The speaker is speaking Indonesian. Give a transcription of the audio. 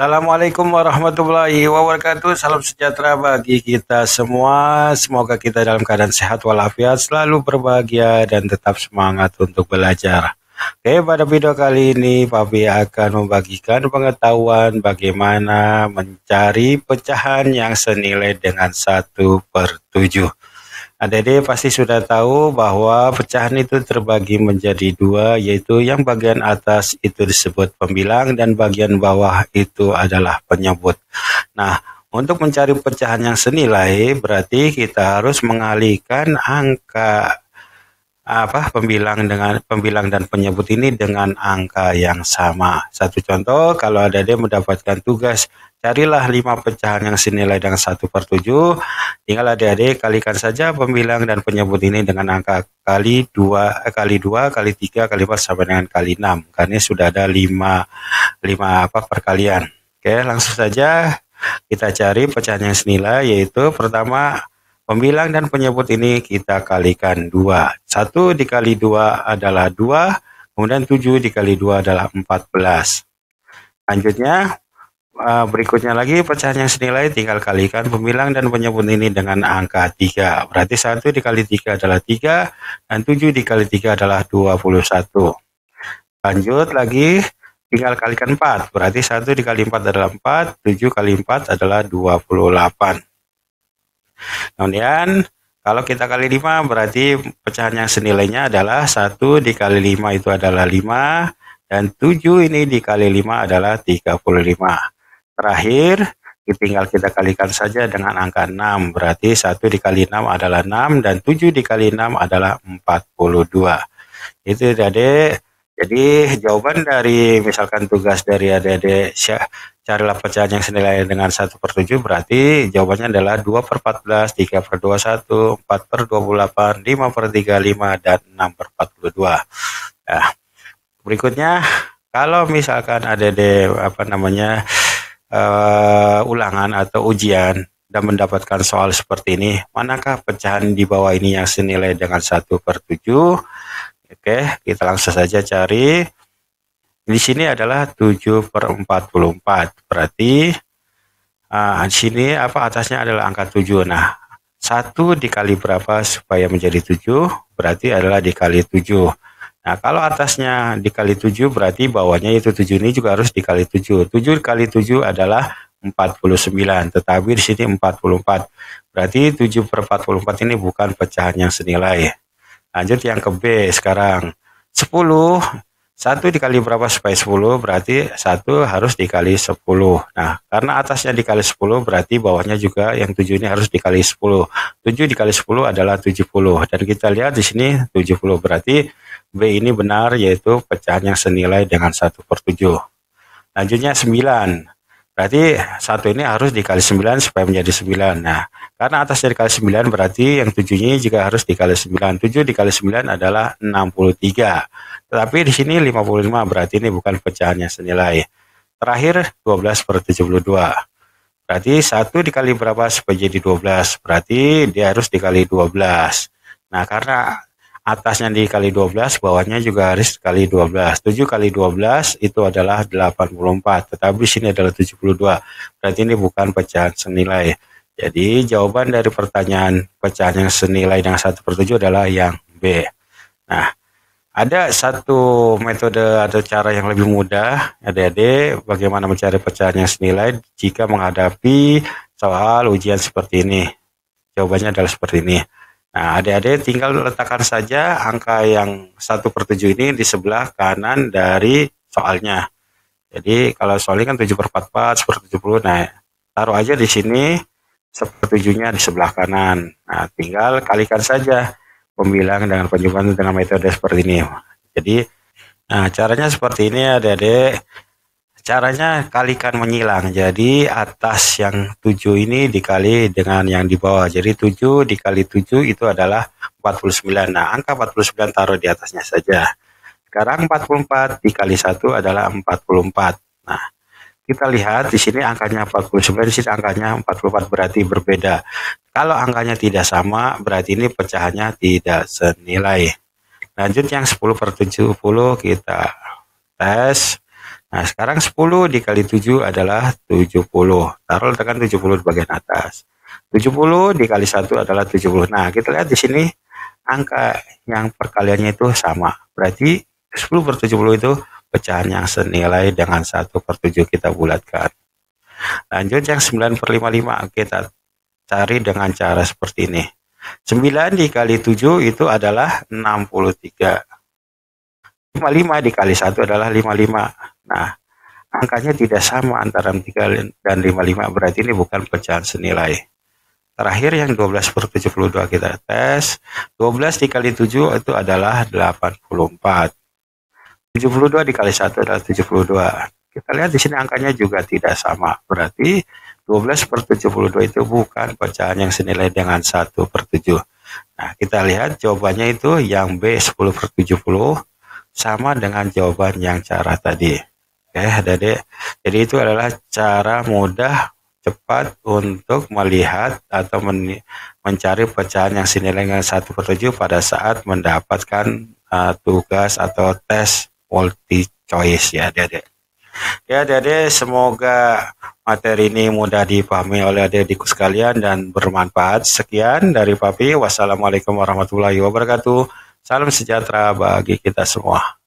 Assalamualaikum warahmatullahi wabarakatuh. Salam sejahtera bagi kita semua. Semoga kita dalam keadaan sehat walafiat, selalu berbahagia dan tetap semangat untuk belajar. Oke, pada video kali ini Papi akan membagikan pengetahuan bagaimana mencari pecahan yang senilai dengan 1 per 7. Adik-adik pasti sudah tahu bahwa pecahan itu terbagi menjadi dua, yaitu yang bagian atas itu disebut pembilang dan bagian bawah itu adalah penyebut. Nah, untuk mencari pecahan yang senilai, berarti kita harus mengalihkan angka apa pembilang dengan pembilang dan penyebut ini dengan angka yang sama. Satu contoh, kalau ADD mendapatkan tugas Carilah lima pecahan yang senilai dengan satu per tujuh. Tinggal adik-adik kalikan saja pembilang dan penyebut ini dengan angka kali dua eh, kali dua kali tiga kali empat sampai dengan kali enam. Karena sudah ada lima lima apa perkalian. Oke, langsung saja kita cari pecahan yang senilai yaitu pertama pembilang dan penyebut ini kita kalikan dua. Satu dikali dua adalah dua, kemudian 7 dikali 2 adalah 14. belas. Selanjutnya uh, berikutnya lagi pecahan yang senilai tinggal kalikan pembilang dan penyebut ini dengan angka 3. Berarti 1 dikali 3 adalah 3 dan 7 dikali 3 adalah 21. Lanjut lagi tinggal kalikan 4. Berarti 1 dikali 4 adalah 4, 7 kali 4 adalah 28. Kemudian kalau kita kali 5 berarti pecahan yang senilainya adalah 1 dikali 5 itu adalah 5 dan 7 ini dikali 5 adalah 35. Terakhir, tinggal kita kalikan saja dengan angka 6. Berarti 1 dikali 6 adalah 6 dan 7 dikali 6 adalah 42. Itu jadi Jadi jawaban dari misalkan tugas dari adik-adik carilah pecahan yang senilai dengan 1 per 7 berarti jawabannya adalah 2 per 14, 3 per 21, 4 per 28, 5 per 35, dan 6 per 42. Nah, berikutnya kalau misalkan adik-adik apa namanya uh, ulangan atau ujian dan mendapatkan soal seperti ini, manakah pecahan di bawah ini yang senilai dengan 1 per 7? Oke, kita langsung saja cari. Di sini adalah 7 per 44. Berarti uh, di sini apa atasnya adalah angka 7. Nah, 1 dikali berapa supaya menjadi 7? Berarti adalah dikali 7. Nah, kalau atasnya dikali 7 berarti bawahnya yaitu 7 ini juga harus dikali 7. 7 kali 7 adalah 49, tetapi di sini 44. Berarti 7 per 44 ini bukan pecahan yang senilai. Lanjut yang ke B sekarang. 10 1 dikali berapa supaya 10 berarti 1 harus dikali 10. Nah, karena atasnya dikali 10 berarti bawahnya juga yang 7 ini harus dikali 10. 7 dikali 10 adalah 70. Dan kita lihat di sini 70 berarti B ini benar yaitu pecahan yang senilai dengan 1 per 7. Lanjutnya 9. Berarti 1 ini harus dikali 9 supaya menjadi 9. Nah, karena atasnya dikali 9 berarti yang 7 ini juga harus dikali 9. 7 dikali 9 adalah 63. Tetapi di sini 55 berarti ini bukan pecahannya senilai. Terakhir 12 per 72. Berarti 1 dikali berapa supaya jadi 12. Berarti dia harus dikali 12. Nah karena atasnya dikali 12, bawahnya juga harus dikali 12. 7 kali 12 itu adalah 84. Tetapi sini adalah 72. Berarti ini bukan pecahan senilai. Jadi jawaban dari pertanyaan pecahan yang senilai dengan 1 per 7 adalah yang B. Nah, ada satu metode atau cara yang lebih mudah, adik-adik, bagaimana mencari pecahan yang senilai jika menghadapi soal ujian seperti ini. Jawabannya adalah seperti ini. Nah, adik-adik tinggal letakkan saja angka yang 1 per 7 ini di sebelah kanan dari soalnya. Jadi, kalau soalnya kan 7 per 44, 1 per 70, nah taruh aja di sini, sepertujuhnya di sebelah kanan. Nah, tinggal kalikan saja pembilang dengan penyimpanan dengan metode seperti ini. Jadi nah caranya seperti ini adik-adik. Caranya kalikan menyilang. Jadi atas yang 7 ini dikali dengan yang di bawah. Jadi 7 dikali 7 itu adalah 49. Nah, angka 49 taruh di atasnya saja. Sekarang 44 dikali 1 adalah 44. Nah, kita lihat di sini angkanya 49, di sini angkanya 44 berarti berbeda. Kalau angkanya tidak sama, berarti ini pecahannya tidak senilai. Lanjut yang 10 per 70 kita tes. Nah, sekarang 10 dikali 7 adalah 70. Taruh tekan 70 di bagian atas. 70 dikali 1 adalah 70. Nah, kita lihat di sini angka yang perkaliannya itu sama. Berarti 10 per 70 itu pecahan yang senilai dengan 1 per 7 kita bulatkan. Lanjut yang 9 per 55 kita cari dengan cara seperti ini. 9 dikali 7 itu adalah 63. 55 dikali 1 adalah 55. Nah, angkanya tidak sama antara 3 dan 55. Berarti ini bukan pecahan senilai. Terakhir yang 12 per 72 kita tes. 12 dikali 7 itu adalah 84. 72 dikali 1 adalah 72. Kita lihat di sini angkanya juga tidak sama. Berarti 12 per 72 itu bukan pecahan yang senilai dengan 1 per 7. Nah, kita lihat jawabannya itu yang B 10 per 70 sama dengan jawaban yang cara tadi. Oke, adik-adik. Jadi itu adalah cara mudah cepat untuk melihat atau men mencari pecahan yang senilai dengan 1 per 7 pada saat mendapatkan uh, tugas atau tes multi choice ya, Dede. Ya, Dede, semoga materi ini mudah dipahami oleh adik-adikku sekalian dan bermanfaat. Sekian dari Papi. Wassalamualaikum warahmatullahi wabarakatuh. Salam sejahtera bagi kita semua.